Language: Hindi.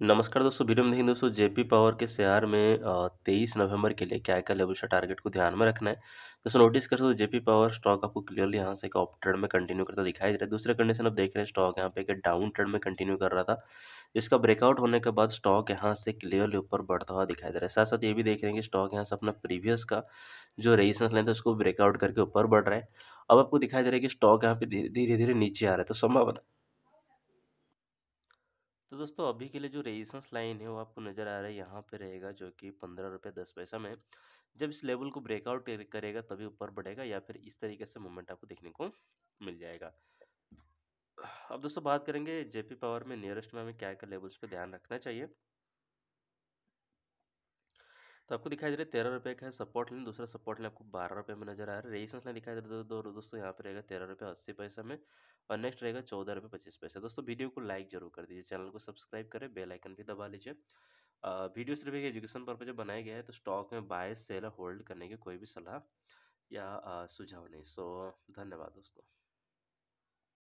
नमस्कार दोस्तों वीडियो में देखें दोस्तों जेपी पावर के शेयर में तेईस नवंबर के लिए क्या क्या लेवल से टारगेट को ध्यान में रखना है दोस्तों नोटिस कर सकते हो जेपी पावर स्टॉक आपको क्लियरली यहाँ से एक ऑप ट्रेड में कंटिन्यू करता दिखाई दे रहा है दूसरे कंडीशन आप देख रहे हैं स्टॉक यहाँ पे एक डाउन ट्रेड में कंटिन्यू कर रहा था इसका ब्रेकआउट होने के बाद स्टॉक यहाँ से क्लियरली ऊपर बढ़ता हुआ दिखाई दे रहा है साथ साथ ये भी देख रहे हैं कि स्टॉक यहाँ से अपना प्रीवियस का जो रेजिस्टेंस लाइन था उसको ब्रेकआउट करके ऊपर बढ़ रहा है अब आपको दिखाई दे रहा है कि स्टॉक यहाँ पे धीरे धीरे नीचे आ रहा है तो संभव तो दोस्तों अभी के लिए जो रेजिस्टेंस लाइन है वो आपको नज़र आ रहा है यहाँ पे रहेगा जो कि पंद्रह रुपये दस पैसा में जब इस लेवल को ब्रेकआउट करेगा तभी ऊपर बढ़ेगा या फिर इस तरीके से मूवमेंट आपको देखने को मिल जाएगा अब दोस्तों बात करेंगे जेपी पावर में नियरेस्ट में हमें क्या क्या लेवल्स पर ध्यान रखना चाहिए तो आपको दिखाई दे रहा है तेरह रुपये का सपोर्ट लेने दूसरा सपोर्ट लाइन आपको बारह रुपये में नजर आ रहा है रेजिस्टेंस में दिखाई दे रहा है दो दोस्तों यहाँ पे रहेगा तेरह रुपये अस्सी पैसा में और नेक्स्ट रहेगा चौदह रुपये पच्चीस पैसा दोस्तों वीडियो को लाइक जरूर कर दीजिए चैनल को सब्सक्राइब करें बेल आइकन भी दबा लीजिए वीडियो सिर्फ एक एजुकेशन पर्पज बनाया गया है तो स्टॉक में बाय सेल होल्ड करने की कोई भी सलाह या सुझाव नहीं सो धन्यवाद दोस्तों